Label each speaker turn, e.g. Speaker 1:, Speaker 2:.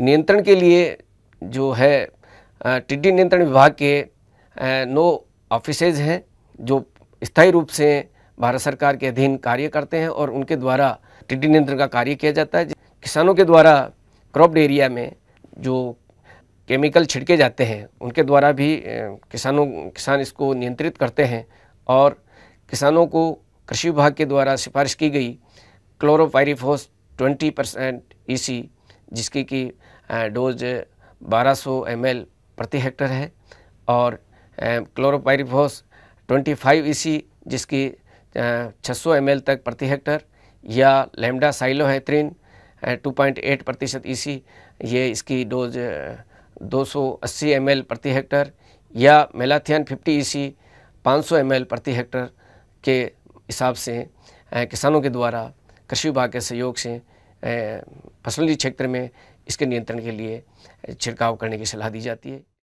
Speaker 1: नियंत्रण के लिए जो है टिड्डी नियंत्रण विभाग के नौ ऑफिसेज हैं जो स्थायी रूप से भारत सरकार के अधीन कार्य करते हैं और उनके द्वारा टिड्डी नियंत्रण का कार्य किया जाता है किसानों के द्वारा क्रॉप्ड एरिया में जो केमिकल छिड़के जाते हैं उनके द्वारा भी किसानों किसान इसको नियंत्रित करते हैं और किसानों को कृषि विभाग के द्वारा सिफारिश की गई क्लोरोपायरीफोस 20 परसेंट ई e जिसकी कि डोज 1200 सौ प्रति हेक्टर है और क्लोरोपाइरिफोस 25 ईसी जिसकी 600 सौ तक प्रति हेक्टर या लेमडा साइलोहेथ्रिन 2.8 प्रतिशत ई ये इसकी डोज 280 सौ प्रति हेक्टर या मेलाथियन 50 ई 500 ml प्रति हेक्टर के हिसाब से किसानों के द्वारा कृषि विभाग के सहयोग से फसली क्षेत्र में इसके नियंत्रण के लिए छिड़काव करने की सलाह दी जाती है